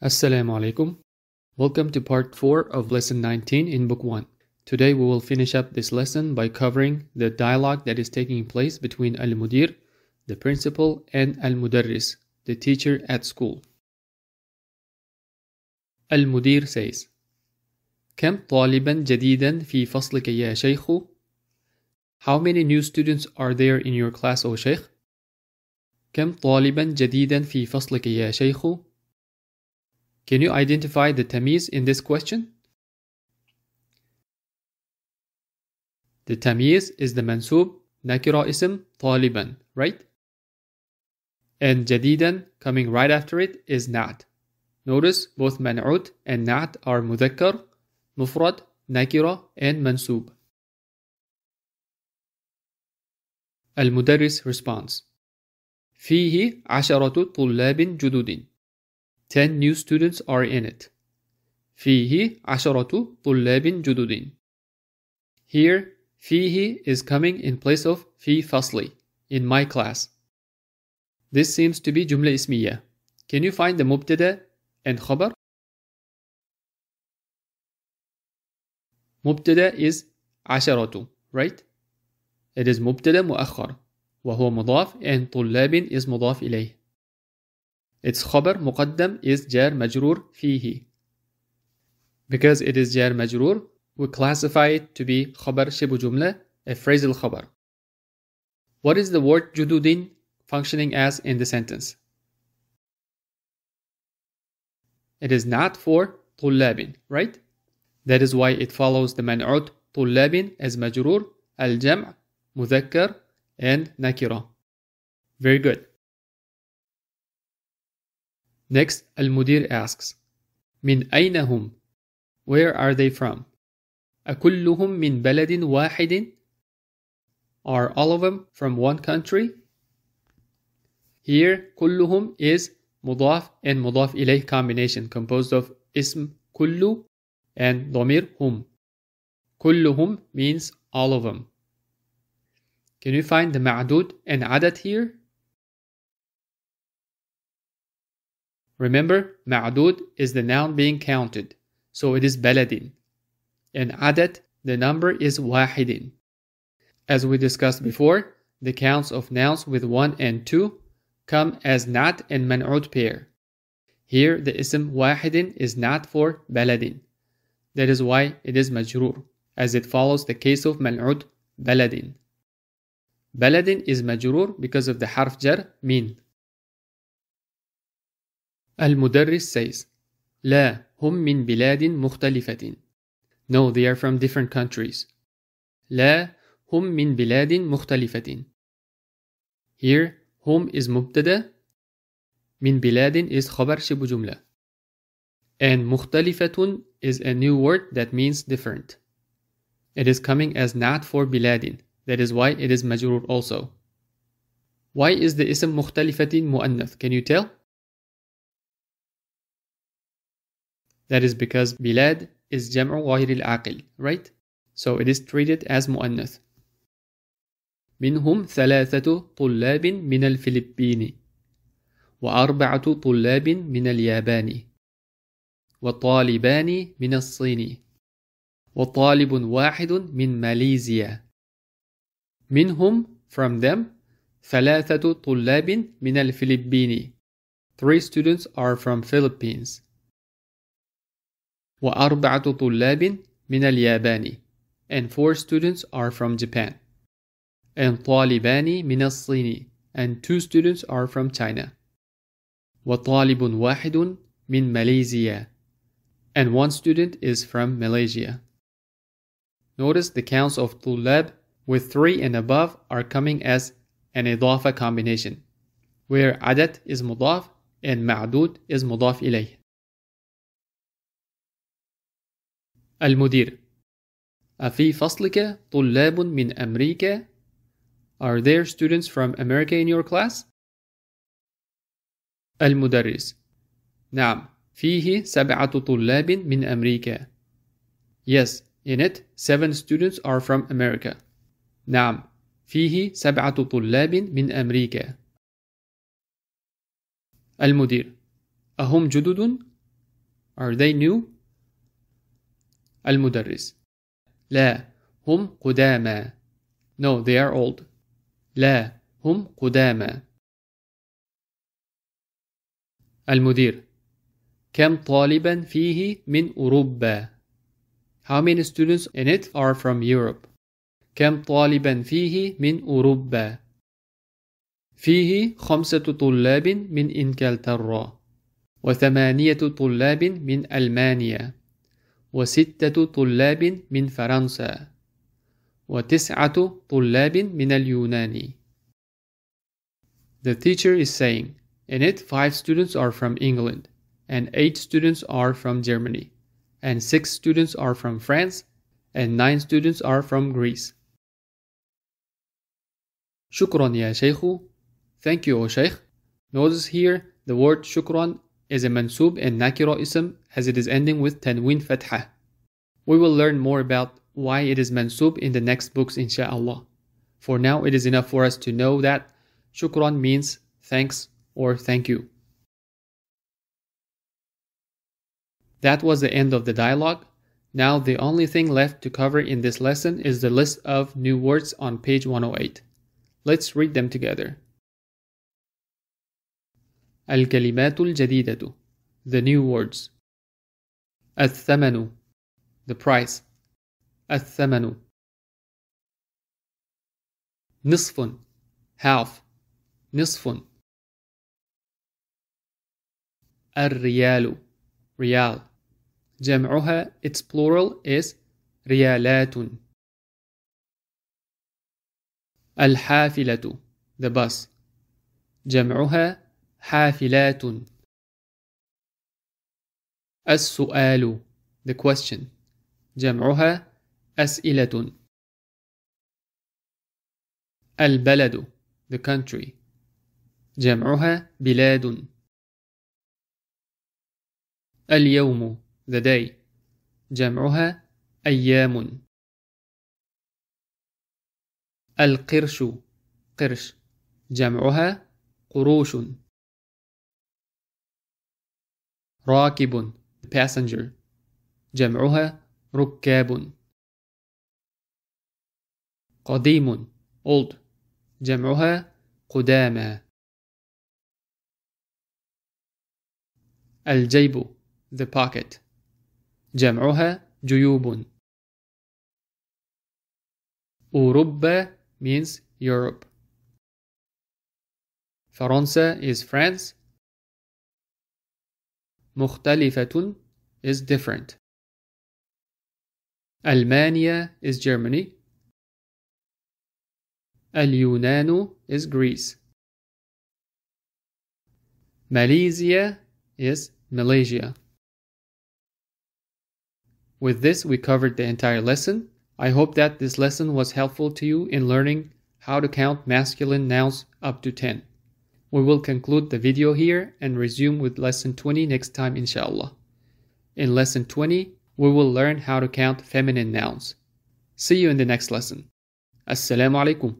Assalamu alaikum. Welcome to part 4 of lesson 19 in book 1. Today we will finish up this lesson by covering the dialogue that is taking place between al-mudir, the principal, and al-mudarris, the teacher at school. Al-mudir says, كم طالبا جديدا في فصلك يا شيخ? How many new students are there in your class, O Sheikh? كم طالبا جديدا في فصلك يا شيخ? Can you identify the tamiz in this question? The tamiz is the mansub nakira ism taliban, right? And jadidan coming right after it is na'at. Notice both man'ut and na'at are mudhakkar, mufrad, nakira, and mansub. Al-Mudarris responds فيه عشرة طلاب جدد 10 new students are in it. فيه عشرة طلاب جدد. Here, فيه is coming in place of في فصلي, in my class. This seems to be جملة اسمية. Can you find the مبتدأ and خبر? مبتدأ is عشرة, right? It is مبتدأ مؤخر وهو مضاف and طلاب is مضاف إليه. Its khabar muqaddam is jar majrur fihi. Because it is jar majrur, we classify it to be khabar shibu jumla, a phrasal khabar. What is the word jududin functioning as in the sentence? It is not for طلابin, right? That is why it follows the man'ut طلابin as majrur, al-jam' mudhakkar, and nakira. Very good. Next, Al-Mudir asks, من أين هم? Where are they from? أكلهم من بلد واحد? Are all of them from one country? Here, كلهم is مضاف and مضاف إليه combination composed of اسم كل and ضمير هم. كلهم means all of them. Can you find the ma'dud and adat here? Remember, ma'dud is the noun being counted, so it is baladin. In adat, the number is wahidin. As we discussed before, the counts of nouns with one and two come as nat and man'ud pair. Here, the ism wahidin is not for baladin. That is why it is majrur, as it follows the case of man'ud baladin. Baladin is majrur because of the harf jar min. المدرس says لا هم من بلاد مختلفة No, they are from different countries. لا هم من بلاد مختلفة Here, هم is مبتدا من بلاد is خبر شبه جملة and مختلفة is a new word that means different. It is coming as not for بلاد that is why it is مجرور also. Why is the اسم مختلفة مؤنث? Can you tell? That is because bilad is jam'u ghahir al-aqil, right? So it is treated as mu'annath. منهم ثلاثة طلاب من الفلبين وأربعة طلاب من اليابان وطالبان من الصين وطالب واحد من ماليزيا منهم from them ثلاثة طلاب من الفلبين Three students are from Philippines وأربعة طلاب من اليابان and four students are from Japan and طالبان من الصين and two students are from China وطالب واحد من ماليزيا and one student is from Malaysia. Notice the counts of طلاب with 3 and above are coming as an إضافة combination where adat is مضاف and معدود is مضاف إليه. المدير أفي فصلك طلاب من أمريكا؟ Are there students from America in your class? المدرس نعم فيه سبعة طلاب من أمريكا. Yes, in it seven students are from America. نعم فيه سبعة طلاب من أمريكا. المدير أهم جدد؟ Are they new? المدرس لا هم قدامى No they are old لا هم قدامى المدير كم طالبا فيه من أوروبا How many students in it are from Europe كم طالبا فيه من أوروبا فيه خمسة طلاب من إنكلترا وثمانية طلاب من ألمانيا وستة طلاب من فرنسا وتسعة طلاب من اليونان The teacher is saying, in it five students are from England, and eight students are from Germany, and six students are from France, and nine students are from Greece. شكرا يا شيخ. Thank you, O Sheikh. Notice here the word shukran is a mansub and nakira ism as it is ending with tanween fathah. We will learn more about why it is mansub in the next books insha'Allah. For now, it is enough for us to know that shukran means thanks or thank you. That was the end of the dialogue. Now the only thing left to cover in this lesson is the list of new words on page 108. Let's read them together. الكلمات الجديدة The new words الثمن The price الثمن نصف half نصف الريال ريال جمعها its plural is ريالات الحافلة the bus جمعها حافلات السؤال the question جمعها أسئلة البلد the country جمعها بلاد اليوم the day جمعها أيام القرش قرش جمعها قروش راكب passenger جمعها ركاب قديم old جمعها قدامى الجيب the pocket جمعها جيوب أوروبا means Europe فرنسا is France مختلفة is different. Almania is Germany. اليونان is Greece. Malaysia is Malaysia. With this, we covered the entire lesson. I hope that this lesson was helpful to you in learning how to count masculine nouns up to 10. We will conclude the video here and resume with lesson 20 next time inshallah. In lesson 20, we will learn how to count feminine nouns. See you in the next lesson. Assalamu alaikum.